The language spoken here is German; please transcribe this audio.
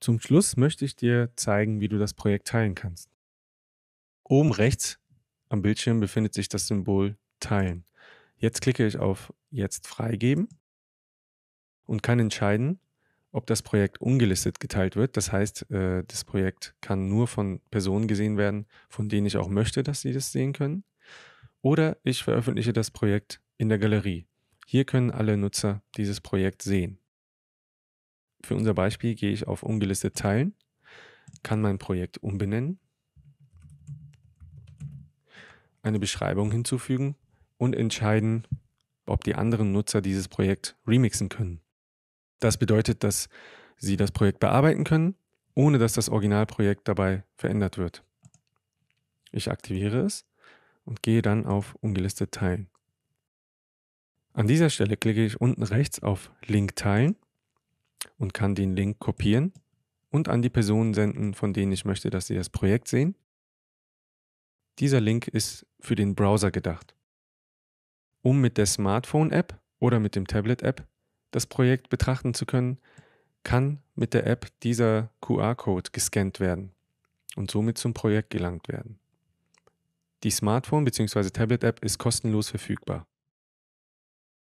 Zum Schluss möchte ich dir zeigen, wie du das Projekt teilen kannst. Oben rechts am Bildschirm befindet sich das Symbol Teilen. Jetzt klicke ich auf Jetzt freigeben und kann entscheiden, ob das Projekt ungelistet geteilt wird. Das heißt, äh, das Projekt kann nur von Personen gesehen werden, von denen ich auch möchte, dass sie das sehen können. Oder ich veröffentliche das Projekt in der Galerie. Hier können alle Nutzer dieses Projekt sehen für unser Beispiel gehe ich auf ungelistet teilen, kann mein Projekt umbenennen, eine Beschreibung hinzufügen und entscheiden, ob die anderen Nutzer dieses Projekt remixen können. Das bedeutet, dass sie das Projekt bearbeiten können, ohne dass das Originalprojekt dabei verändert wird. Ich aktiviere es und gehe dann auf ungelistet teilen. An dieser Stelle klicke ich unten rechts auf Link teilen und kann den Link kopieren und an die Personen senden, von denen ich möchte, dass sie das Projekt sehen. Dieser Link ist für den Browser gedacht, um mit der Smartphone-App oder mit dem Tablet-App das Projekt betrachten zu können, kann mit der App dieser QR-Code gescannt werden und somit zum Projekt gelangt werden. Die Smartphone- bzw. Tablet-App ist kostenlos verfügbar.